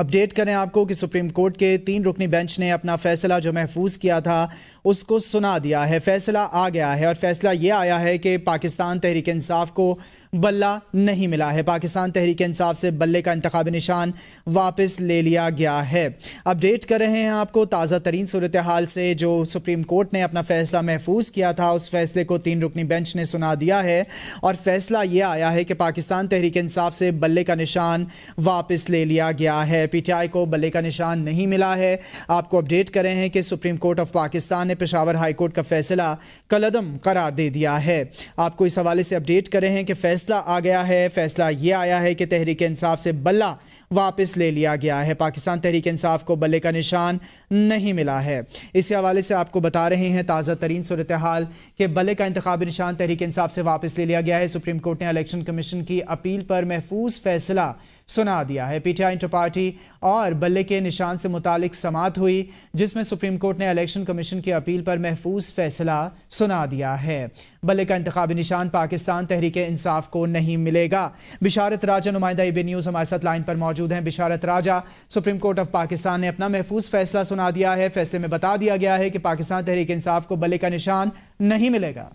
update करें आपको कि सुप्रीम कोर्ट के तीन रुकनी बेंच ने अपना फैसला जो महफूज किया था उसको सुना दिया है फैसला आ गया है और फैसला ये आया है कि पाकिस्तान तहरीक इंसाफ को बल्ला नहीं मिला है पाकिस्तान तहरीक इंसाफ से बल्ले का इंतबी निशान वापस ले लिया गया है अपडेट कर रहे हैं आपको ताज़ा तरीन सूरत हाल से जो सुप्रीम कोर्ट ने अपना फैसला महफूज किया था उस फैसले को तीन रुकनी बेंच ने सुना दिया है और फैसला यह आया है कि पाकिस्तान तहरीक इंसाफ से बल्ले का निशान वापस ले लिया गया है पीटीआई को बल्ले का निशान नहीं मिला है आपको अपडेट कर रहे हैं कि सुप्रीम कोर्ट ऑफ पाकिस्तान ने पेशावर हाईकोर्ट का फैसला कलदम करार दे दिया है आपको इस हवाले से अपडेट करें हैं कि फैसला फैसला आ गया है फैसला ये आया है कि तहरीक इंसाफ से बल्ला वापस ले लिया गया है पाकिस्तान तहरीक इंसाफ को बल्ले का निशान नहीं मिला है इस हवाले से आपको बता रहे हैं ताज़ा तरीन सूरत हाल के बल्ले का इंतबी निशान तहरीक इंसाफ से वापस ले लिया गया है सुप्रीम कोर्ट ने इलेक्शन कमीशन की अपील पर महफूज फैसला सुना दिया है पीटीआई इंटर पार्टी और बल्ले के निशान से मुतालिक समात हुई जिसमें सुप्रीम कोर्ट ने इलेक्शन कमीशन की अपील पर महफूज फैसला सुना दिया है बल्ले का इंतबी निशान पाकिस्तान तहरीक इंसाफ को नहीं मिलेगा बिशारत राजा नुमाइंदा बी न्यूज़ हमारे साथ लाइन पर मौजूद हैं Basharat Raja Supreme Court of Pakistan ने अपना महफूज फैसला सुना दिया है फैसले में बता दिया गया है कि पाकिस्तान तहरीक इंसाफ को बल्ले का निशान नहीं मिलेगा